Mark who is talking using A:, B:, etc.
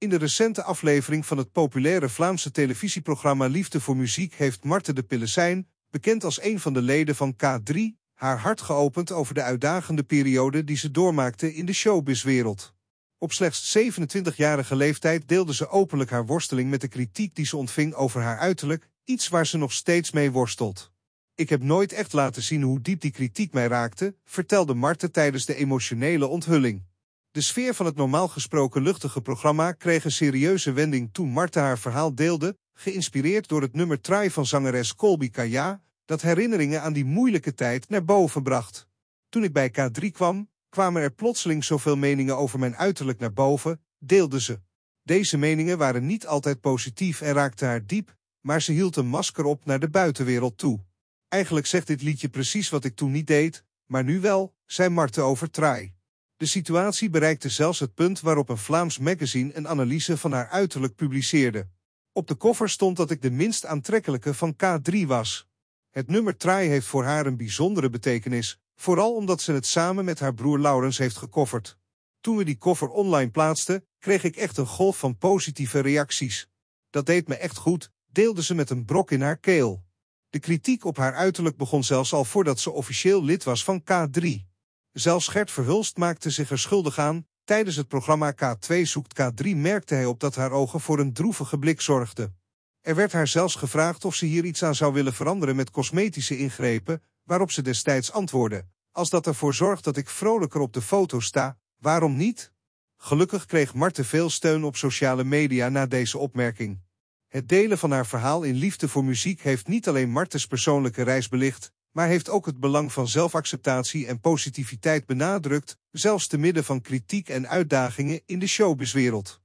A: In de recente aflevering van het populaire Vlaamse televisieprogramma Liefde voor Muziek heeft Marte de Pillesijn, bekend als een van de leden van K3, haar hart geopend over de uitdagende periode die ze doormaakte in de showbizwereld. Op slechts 27-jarige leeftijd deelde ze openlijk haar worsteling met de kritiek die ze ontving over haar uiterlijk, iets waar ze nog steeds mee worstelt. Ik heb nooit echt laten zien hoe diep die kritiek mij raakte, vertelde Marte tijdens de emotionele onthulling. De sfeer van het normaal gesproken luchtige programma kreeg een serieuze wending toen Marta haar verhaal deelde, geïnspireerd door het nummer Trai van zangeres Colby Kaya, dat herinneringen aan die moeilijke tijd naar boven bracht. Toen ik bij K3 kwam, kwamen er plotseling zoveel meningen over mijn uiterlijk naar boven, deelde ze. Deze meningen waren niet altijd positief en raakten haar diep, maar ze hield een masker op naar de buitenwereld toe. Eigenlijk zegt dit liedje precies wat ik toen niet deed, maar nu wel, zei Marten over Trai. De situatie bereikte zelfs het punt waarop een Vlaams magazine een analyse van haar uiterlijk publiceerde. Op de koffer stond dat ik de minst aantrekkelijke van K3 was. Het nummer Traai heeft voor haar een bijzondere betekenis, vooral omdat ze het samen met haar broer Laurens heeft gekofferd. Toen we die koffer online plaatsten, kreeg ik echt een golf van positieve reacties. Dat deed me echt goed, deelde ze met een brok in haar keel. De kritiek op haar uiterlijk begon zelfs al voordat ze officieel lid was van K3. Zelfs Gert Verhulst maakte zich er schuldig aan. Tijdens het programma K2 zoekt K3 merkte hij op dat haar ogen voor een droevige blik zorgden. Er werd haar zelfs gevraagd of ze hier iets aan zou willen veranderen met cosmetische ingrepen, waarop ze destijds antwoordde. Als dat ervoor zorgt dat ik vrolijker op de foto sta, waarom niet? Gelukkig kreeg Marte veel steun op sociale media na deze opmerking. Het delen van haar verhaal in liefde voor muziek heeft niet alleen Martes persoonlijke reis belicht, maar heeft ook het belang van zelfacceptatie en positiviteit benadrukt, zelfs te midden van kritiek en uitdagingen in de showbizwereld.